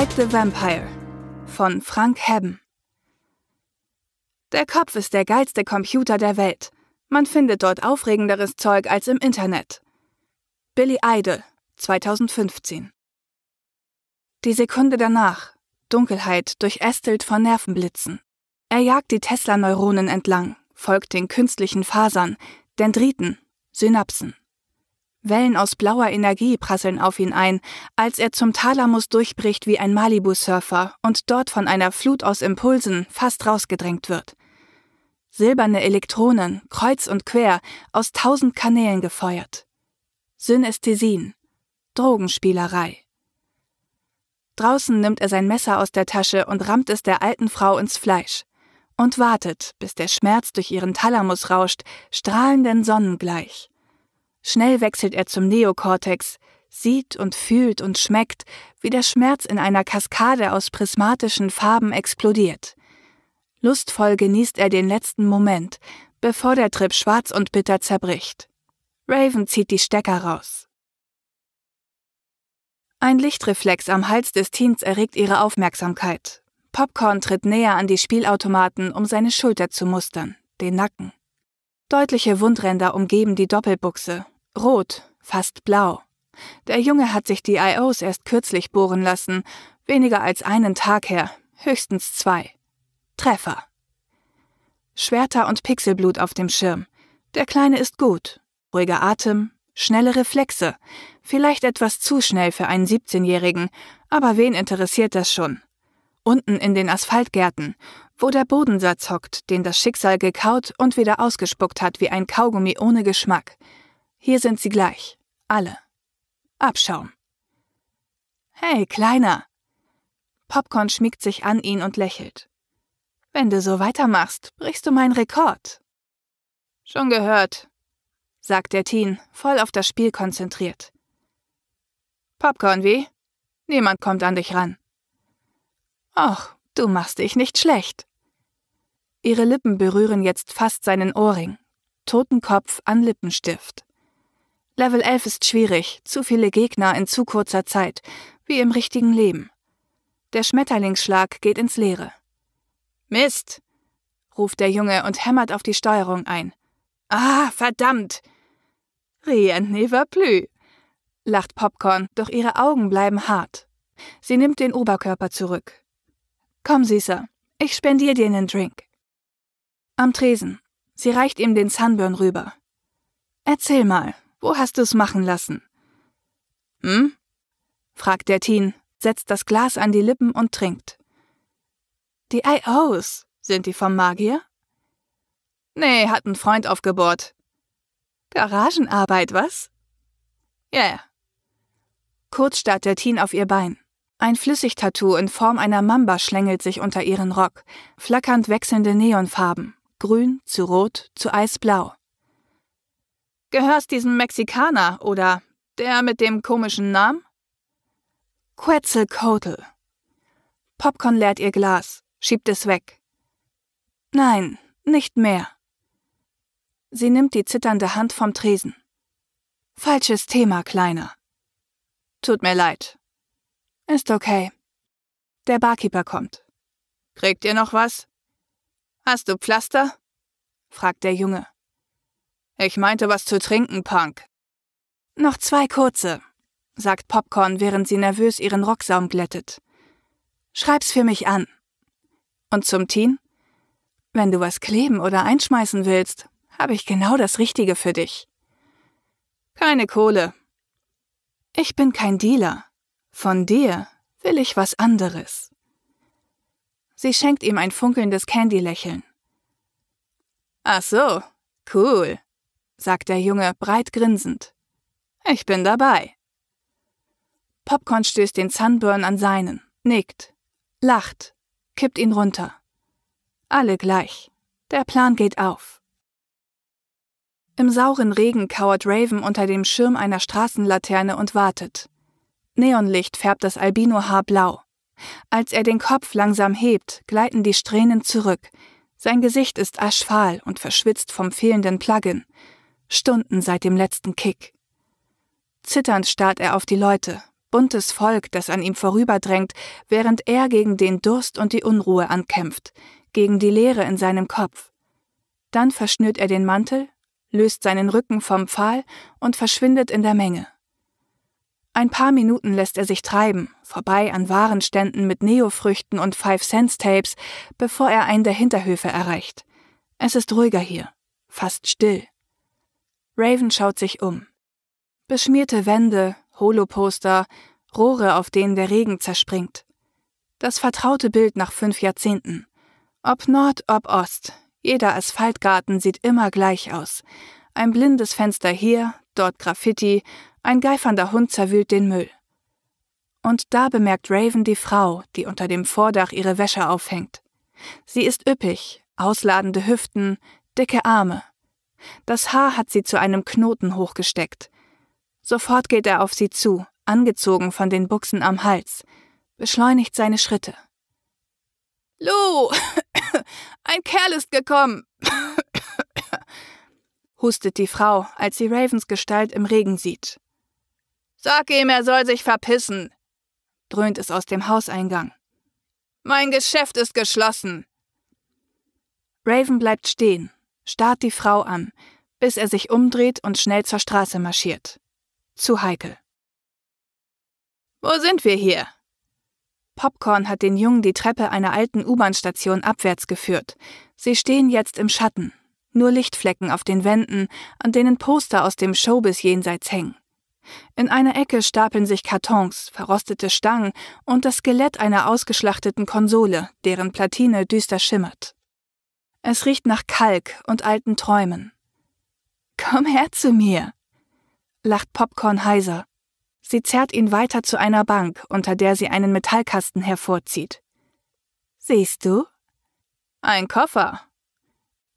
Ride the Vampire von Frank Hebben. Der Kopf ist der geilste Computer der Welt. Man findet dort aufregenderes Zeug als im Internet. Billy Idol, 2015. Die Sekunde danach. Dunkelheit durchästelt von Nervenblitzen. Er jagt die Tesla-Neuronen entlang, folgt den künstlichen Fasern, Dendriten, Synapsen. Wellen aus blauer Energie prasseln auf ihn ein, als er zum Thalamus durchbricht wie ein Malibu-Surfer und dort von einer Flut aus Impulsen fast rausgedrängt wird. Silberne Elektronen, kreuz und quer, aus tausend Kanälen gefeuert. Synästhesien. Drogenspielerei. Draußen nimmt er sein Messer aus der Tasche und rammt es der alten Frau ins Fleisch und wartet, bis der Schmerz durch ihren Thalamus rauscht, strahlenden Sonnen gleich. Schnell wechselt er zum Neokortex, sieht und fühlt und schmeckt, wie der Schmerz in einer Kaskade aus prismatischen Farben explodiert. Lustvoll genießt er den letzten Moment, bevor der Trip schwarz und bitter zerbricht. Raven zieht die Stecker raus. Ein Lichtreflex am Hals des Teens erregt ihre Aufmerksamkeit. Popcorn tritt näher an die Spielautomaten, um seine Schulter zu mustern, den Nacken. Deutliche Wundränder umgeben die Doppelbuchse, Rot, fast blau. Der Junge hat sich die IOs erst kürzlich bohren lassen, weniger als einen Tag her, höchstens zwei. Treffer. Schwerter und Pixelblut auf dem Schirm. Der Kleine ist gut. Ruhiger Atem, schnelle Reflexe. Vielleicht etwas zu schnell für einen 17-Jährigen, aber wen interessiert das schon? Unten in den Asphaltgärten, wo der Bodensatz hockt, den das Schicksal gekaut und wieder ausgespuckt hat wie ein Kaugummi ohne Geschmack. Hier sind sie gleich. Alle. Abschaum. Hey, Kleiner! Popcorn schmiegt sich an ihn und lächelt. Wenn du so weitermachst, brichst du meinen Rekord. Schon gehört, sagt der Teen, voll auf das Spiel konzentriert. Popcorn, wie? Niemand kommt an dich ran. Och, du machst dich nicht schlecht. Ihre Lippen berühren jetzt fast seinen Ohrring. Totenkopf an Lippenstift. Level 11 ist schwierig, zu viele Gegner in zu kurzer Zeit, wie im richtigen Leben. Der Schmetterlingsschlag geht ins Leere. Mist! ruft der Junge und hämmert auf die Steuerung ein. Ah, verdammt! Rien ne va plus! lacht Popcorn, doch ihre Augen bleiben hart. Sie nimmt den Oberkörper zurück. Komm, Süßer, ich spendiere dir einen Drink. Am Tresen. Sie reicht ihm den Sunburn rüber. Erzähl mal, wo hast du es machen lassen? Hm? fragt der Teen, setzt das Glas an die Lippen und trinkt. Die I.O.s, sind die vom Magier? Nee, hat ein Freund aufgebohrt. Garagenarbeit, was? Ja. Yeah. Kurz starrt der Teen auf ihr Bein. Ein Flüssigtattoo in Form einer Mamba schlängelt sich unter ihren Rock, flackernd wechselnde Neonfarben, grün zu rot zu eisblau. Gehörst diesem Mexikaner oder der mit dem komischen Namen? Quetzalcoatl. Popcorn leert ihr Glas, schiebt es weg. Nein, nicht mehr. Sie nimmt die zitternde Hand vom Tresen. Falsches Thema, Kleiner. Tut mir leid. Ist okay. Der Barkeeper kommt. Kriegt ihr noch was? Hast du Pflaster? fragt der Junge. Ich meinte was zu trinken, Punk. Noch zwei kurze, sagt Popcorn, während sie nervös ihren Rocksaum glättet. Schreib's für mich an. Und zum Teen? Wenn du was kleben oder einschmeißen willst, habe ich genau das Richtige für dich. Keine Kohle. Ich bin kein Dealer. Von dir will ich was anderes. Sie schenkt ihm ein funkelndes Candy-Lächeln. Ach so, cool sagt der Junge breit grinsend. Ich bin dabei. Popcorn stößt den Sunburn an seinen, nickt, lacht, kippt ihn runter. Alle gleich. Der Plan geht auf. Im sauren Regen kauert Raven unter dem Schirm einer Straßenlaterne und wartet. Neonlicht färbt das Albino-Haar blau. Als er den Kopf langsam hebt, gleiten die Strähnen zurück. Sein Gesicht ist aschfahl und verschwitzt vom fehlenden Plugin. Stunden seit dem letzten Kick. Zitternd starrt er auf die Leute, buntes Volk, das an ihm vorüberdrängt, während er gegen den Durst und die Unruhe ankämpft, gegen die Leere in seinem Kopf. Dann verschnürt er den Mantel, löst seinen Rücken vom Pfahl und verschwindet in der Menge. Ein paar Minuten lässt er sich treiben, vorbei an Warenständen mit Neofrüchten und Five Cents Tapes, bevor er einen der Hinterhöfe erreicht. Es ist ruhiger hier, fast still. Raven schaut sich um. Beschmierte Wände, Holoposter, Rohre, auf denen der Regen zerspringt. Das vertraute Bild nach fünf Jahrzehnten. Ob Nord, ob Ost, jeder Asphaltgarten sieht immer gleich aus. Ein blindes Fenster hier, dort Graffiti, ein geifernder Hund zerwühlt den Müll. Und da bemerkt Raven die Frau, die unter dem Vordach ihre Wäsche aufhängt. Sie ist üppig, ausladende Hüften, dicke Arme, das Haar hat sie zu einem Knoten hochgesteckt. Sofort geht er auf sie zu, angezogen von den Buchsen am Hals, beschleunigt seine Schritte. Lou, ein Kerl ist gekommen, hustet die Frau, als sie Ravens Gestalt im Regen sieht. Sag ihm, er soll sich verpissen, dröhnt es aus dem Hauseingang. Mein Geschäft ist geschlossen. Raven bleibt stehen, starrt die Frau an, bis er sich umdreht und schnell zur Straße marschiert. Zu heikel. Wo sind wir hier? Popcorn hat den Jungen die Treppe einer alten U-Bahn-Station abwärts geführt. Sie stehen jetzt im Schatten. Nur Lichtflecken auf den Wänden, an denen Poster aus dem Showbiz jenseits hängen. In einer Ecke stapeln sich Kartons, verrostete Stangen und das Skelett einer ausgeschlachteten Konsole, deren Platine düster schimmert. Es riecht nach Kalk und alten Träumen. Komm her zu mir, lacht Popcorn heiser. Sie zerrt ihn weiter zu einer Bank, unter der sie einen Metallkasten hervorzieht. Siehst du? Ein Koffer.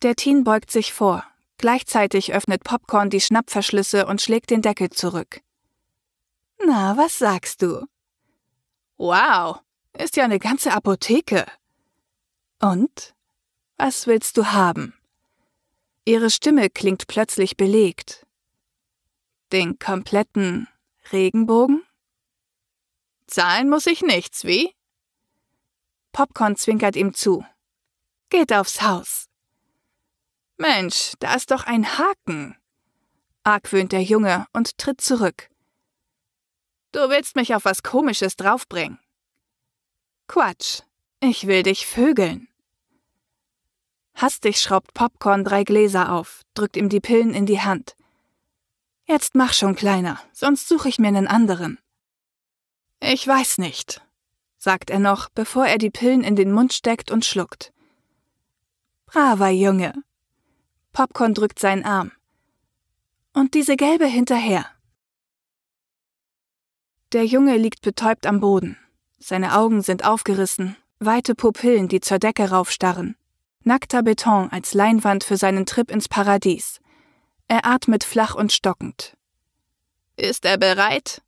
Der Teen beugt sich vor. Gleichzeitig öffnet Popcorn die Schnappverschlüsse und schlägt den Deckel zurück. Na, was sagst du? Wow, ist ja eine ganze Apotheke. Und? Was willst du haben? Ihre Stimme klingt plötzlich belegt. Den kompletten Regenbogen? Zahlen muss ich nichts, wie? Popcorn zwinkert ihm zu. Geht aufs Haus. Mensch, da ist doch ein Haken. argwöhnt der Junge und tritt zurück. Du willst mich auf was Komisches draufbringen. Quatsch, ich will dich vögeln. Hastig schraubt Popcorn drei Gläser auf, drückt ihm die Pillen in die Hand. Jetzt mach schon, Kleiner, sonst suche ich mir einen anderen. Ich weiß nicht, sagt er noch, bevor er die Pillen in den Mund steckt und schluckt. Braver Junge. Popcorn drückt seinen Arm. Und diese gelbe hinterher. Der Junge liegt betäubt am Boden. Seine Augen sind aufgerissen, weite Pupillen, die zur Decke raufstarren. Nackter Beton als Leinwand für seinen Trip ins Paradies. Er atmet flach und stockend. Ist er bereit?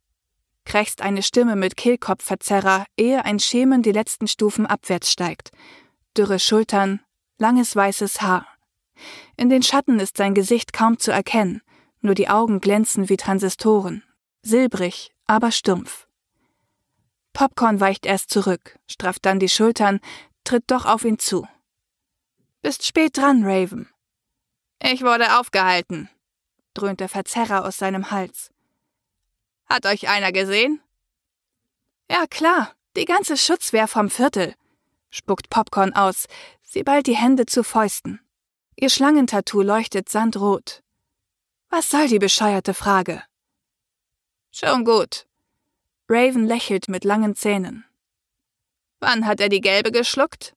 krächzt eine Stimme mit Kehlkopfverzerrer, ehe ein Schemen die letzten Stufen abwärts steigt. Dürre Schultern, langes weißes Haar. In den Schatten ist sein Gesicht kaum zu erkennen, nur die Augen glänzen wie Transistoren. Silbrig, aber stumpf. Popcorn weicht erst zurück, strafft dann die Schultern, tritt doch auf ihn zu. Bist spät dran, Raven. Ich wurde aufgehalten, dröhnt der Verzerrer aus seinem Hals. Hat euch einer gesehen? Ja, klar, die ganze Schutzwehr vom Viertel, spuckt Popcorn aus, sie ballt die Hände zu Fäusten. Ihr Schlangentattoo leuchtet sandrot. Was soll die bescheuerte Frage? Schon gut. Raven lächelt mit langen Zähnen. Wann hat er die gelbe geschluckt?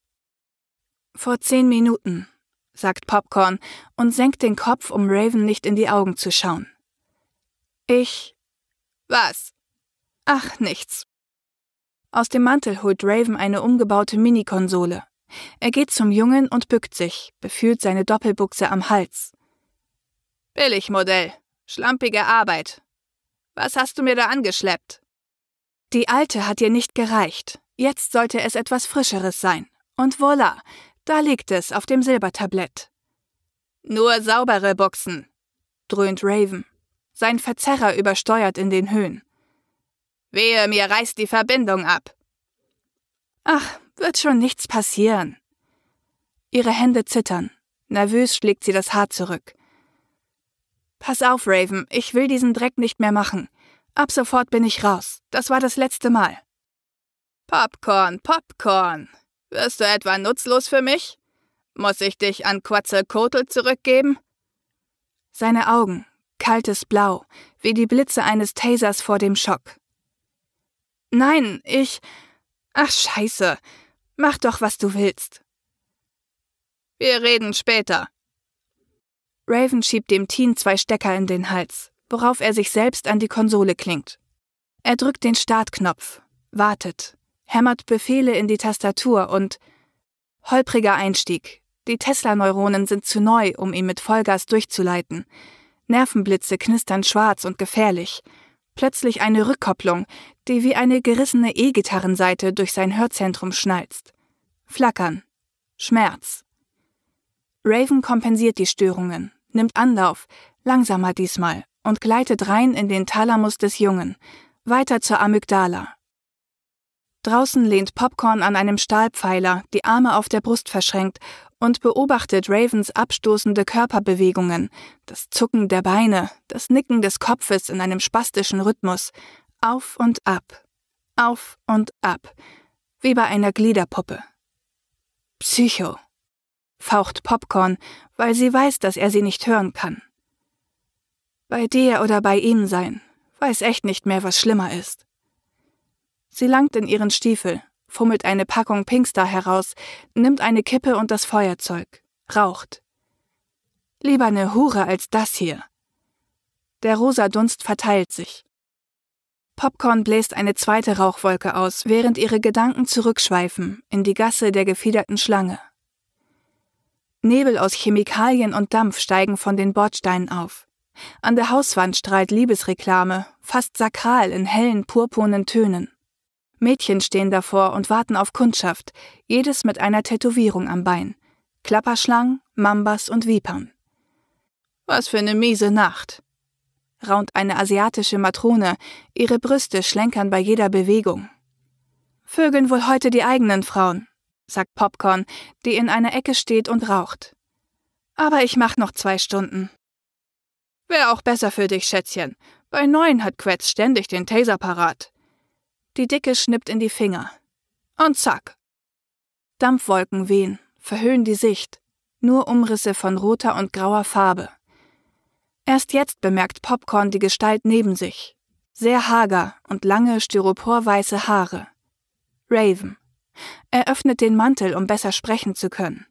Vor zehn Minuten, sagt Popcorn und senkt den Kopf, um Raven nicht in die Augen zu schauen. Ich. Was? Ach, nichts. Aus dem Mantel holt Raven eine umgebaute Minikonsole. Er geht zum Jungen und bückt sich, befühlt seine Doppelbuchse am Hals. Billig, Modell. Schlampige Arbeit. Was hast du mir da angeschleppt? Die alte hat dir nicht gereicht. Jetzt sollte es etwas Frischeres sein. Und voila, da liegt es auf dem Silbertablett. Nur saubere Boxen, dröhnt Raven. Sein Verzerrer übersteuert in den Höhen. Wehe, mir reißt die Verbindung ab. Ach, wird schon nichts passieren. Ihre Hände zittern. Nervös schlägt sie das Haar zurück. Pass auf, Raven, ich will diesen Dreck nicht mehr machen. Ab sofort bin ich raus. Das war das letzte Mal. Popcorn, Popcorn, wirst du etwa nutzlos für mich? Muss ich dich an Quetzalcoatl zurückgeben? Seine Augen, kaltes Blau, wie die Blitze eines Tasers vor dem Schock. Nein, ich. Ach, Scheiße. Mach doch, was du willst. Wir reden später. Raven schiebt dem Teen zwei Stecker in den Hals, worauf er sich selbst an die Konsole klingt. Er drückt den Startknopf, wartet hämmert Befehle in die Tastatur und holpriger Einstieg. Die Tesla-Neuronen sind zu neu, um ihn mit Vollgas durchzuleiten. Nervenblitze knistern schwarz und gefährlich. Plötzlich eine Rückkopplung, die wie eine gerissene E-Gitarrenseite durch sein Hörzentrum schnalzt. Flackern. Schmerz. Raven kompensiert die Störungen, nimmt Anlauf, langsamer diesmal, und gleitet rein in den Thalamus des Jungen, weiter zur Amygdala, Draußen lehnt Popcorn an einem Stahlpfeiler, die Arme auf der Brust verschränkt und beobachtet Ravens abstoßende Körperbewegungen, das Zucken der Beine, das Nicken des Kopfes in einem spastischen Rhythmus, auf und ab, auf und ab, wie bei einer Gliederpuppe. Psycho, faucht Popcorn, weil sie weiß, dass er sie nicht hören kann. Bei dir oder bei ihm sein, weiß echt nicht mehr, was schlimmer ist. Sie langt in ihren Stiefel, fummelt eine Packung Pinkster heraus, nimmt eine Kippe und das Feuerzeug, raucht. Lieber eine Hure als das hier. Der rosa Dunst verteilt sich. Popcorn bläst eine zweite Rauchwolke aus, während ihre Gedanken zurückschweifen in die Gasse der gefiederten Schlange. Nebel aus Chemikalien und Dampf steigen von den Bordsteinen auf. An der Hauswand strahlt Liebesreklame, fast sakral in hellen purpurnen Tönen. Mädchen stehen davor und warten auf Kundschaft, jedes mit einer Tätowierung am Bein. Klapperschlangen, Mambas und Vipern. Was für eine miese Nacht, raunt eine asiatische Matrone, ihre Brüste schlenkern bei jeder Bewegung. Vögeln wohl heute die eigenen Frauen, sagt Popcorn, die in einer Ecke steht und raucht. Aber ich mach noch zwei Stunden. Wär auch besser für dich, Schätzchen. Bei neun hat Quetz ständig den Taser parat. Die Dicke schnippt in die Finger. Und zack. Dampfwolken wehen, verhüllen die Sicht, nur Umrisse von roter und grauer Farbe. Erst jetzt bemerkt Popcorn die Gestalt neben sich. Sehr hager und lange styroporweiße Haare. Raven. Er öffnet den Mantel, um besser sprechen zu können.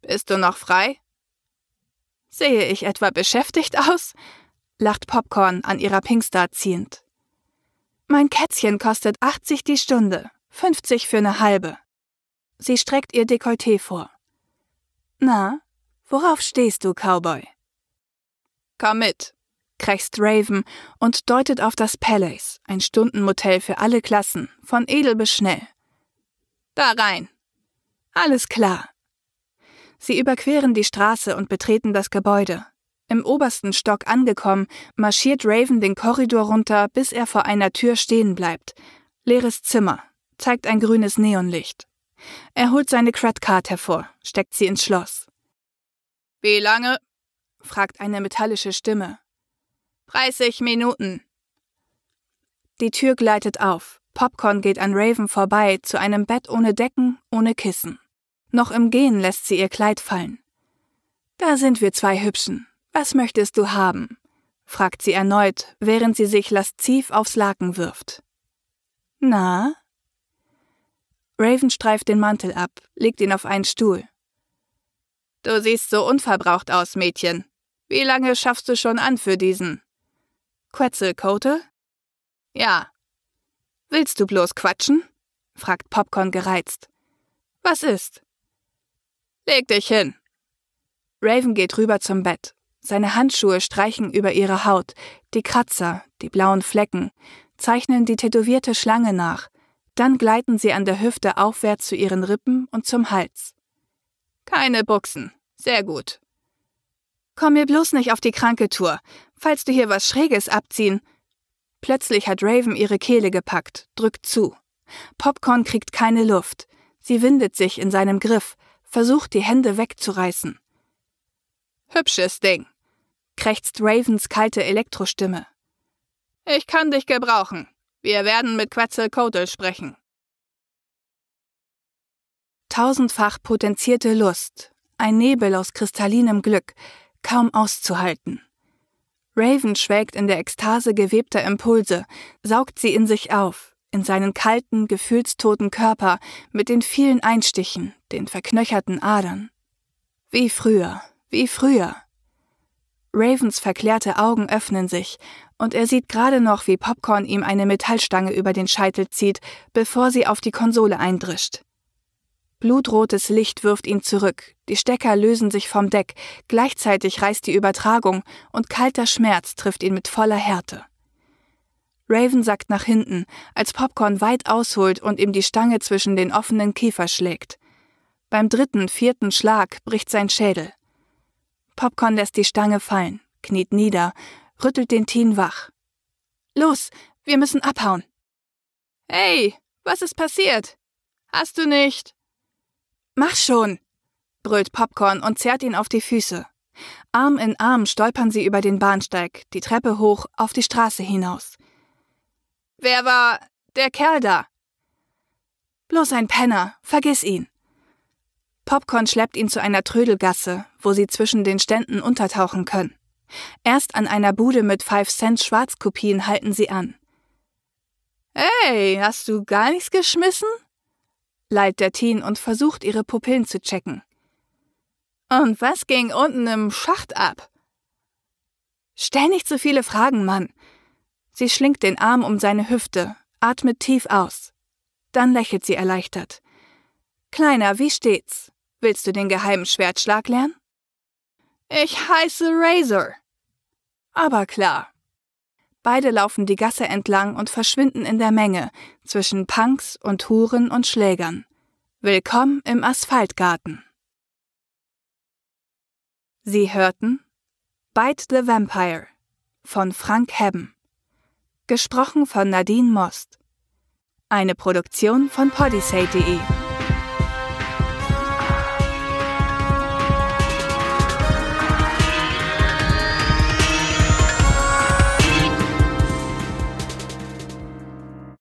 Bist du noch frei? Sehe ich etwa beschäftigt aus? lacht Popcorn an ihrer Pinkstar ziehend. Mein Kätzchen kostet 80 die Stunde, 50 für eine halbe. Sie streckt ihr Dekolleté vor. Na, worauf stehst du, Cowboy? Komm mit, krächzt Raven und deutet auf das Palace, ein Stundenmotel für alle Klassen, von edel bis schnell. Da rein. Alles klar. Sie überqueren die Straße und betreten das Gebäude, im obersten Stock angekommen, marschiert Raven den Korridor runter, bis er vor einer Tür stehen bleibt. Leeres Zimmer, zeigt ein grünes Neonlicht. Er holt seine Credcard hervor, steckt sie ins Schloss. Wie lange? fragt eine metallische Stimme. 30 Minuten. Die Tür gleitet auf. Popcorn geht an Raven vorbei zu einem Bett ohne Decken, ohne Kissen. Noch im Gehen lässt sie ihr Kleid fallen. Da sind wir zwei Hübschen, was möchtest du haben? fragt sie erneut, während sie sich lasziv aufs Laken wirft. Na? Raven streift den Mantel ab, legt ihn auf einen Stuhl. Du siehst so unverbraucht aus, Mädchen. Wie lange schaffst du schon an für diesen? Quetzalcote? Ja. Willst du bloß quatschen? fragt Popcorn gereizt. Was ist? Leg dich hin. Raven geht rüber zum Bett, seine Handschuhe streichen über ihre Haut, die Kratzer, die blauen Flecken, zeichnen die tätowierte Schlange nach, dann gleiten sie an der Hüfte aufwärts zu ihren Rippen und zum Hals. Keine Buchsen. Sehr gut. Komm mir bloß nicht auf die kranke Tour, falls du hier was Schräges abziehen. Plötzlich hat Raven ihre Kehle gepackt, drückt zu. Popcorn kriegt keine Luft. Sie windet sich in seinem Griff, versucht die Hände wegzureißen. Hübsches Ding, krächzt Ravens kalte Elektrostimme. Ich kann dich gebrauchen. Wir werden mit Quetzalcoatl sprechen. Tausendfach potenzierte Lust, ein Nebel aus kristallinem Glück, kaum auszuhalten. Raven schwelgt in der Ekstase gewebter Impulse, saugt sie in sich auf, in seinen kalten, gefühlstoten Körper mit den vielen Einstichen, den verknöcherten Adern. Wie früher, wie früher. Ravens verklärte Augen öffnen sich, und er sieht gerade noch, wie Popcorn ihm eine Metallstange über den Scheitel zieht, bevor sie auf die Konsole eindrischt. Blutrotes Licht wirft ihn zurück, die Stecker lösen sich vom Deck, gleichzeitig reißt die Übertragung und kalter Schmerz trifft ihn mit voller Härte. Raven sackt nach hinten, als Popcorn weit ausholt und ihm die Stange zwischen den offenen Kiefer schlägt. Beim dritten, vierten Schlag bricht sein Schädel. Popcorn lässt die Stange fallen, kniet nieder, rüttelt den Teen wach. Los, wir müssen abhauen. Hey, was ist passiert? Hast du nicht? Mach schon, brüllt Popcorn und zerrt ihn auf die Füße. Arm in Arm stolpern sie über den Bahnsteig, die Treppe hoch, auf die Straße hinaus. Wer war der Kerl da? Bloß ein Penner, vergiss ihn. Popcorn schleppt ihn zu einer Trödelgasse, wo sie zwischen den Ständen untertauchen können. Erst an einer Bude mit 5 Cent Schwarzkopien halten sie an. Hey, hast du gar nichts geschmissen? leiht der Teen und versucht, ihre Pupillen zu checken. Und was ging unten im Schacht ab? Stell nicht so viele Fragen, Mann. Sie schlingt den Arm um seine Hüfte, atmet tief aus. Dann lächelt sie erleichtert. Kleiner, wie steht's? Willst du den geheimen Schwertschlag lernen? Ich heiße Razor. Aber klar. Beide laufen die Gasse entlang und verschwinden in der Menge zwischen Punks und Huren und Schlägern. Willkommen im Asphaltgarten. Sie hörten Bite the Vampire von Frank Hebben. Gesprochen von Nadine Most. Eine Produktion von podisay.de.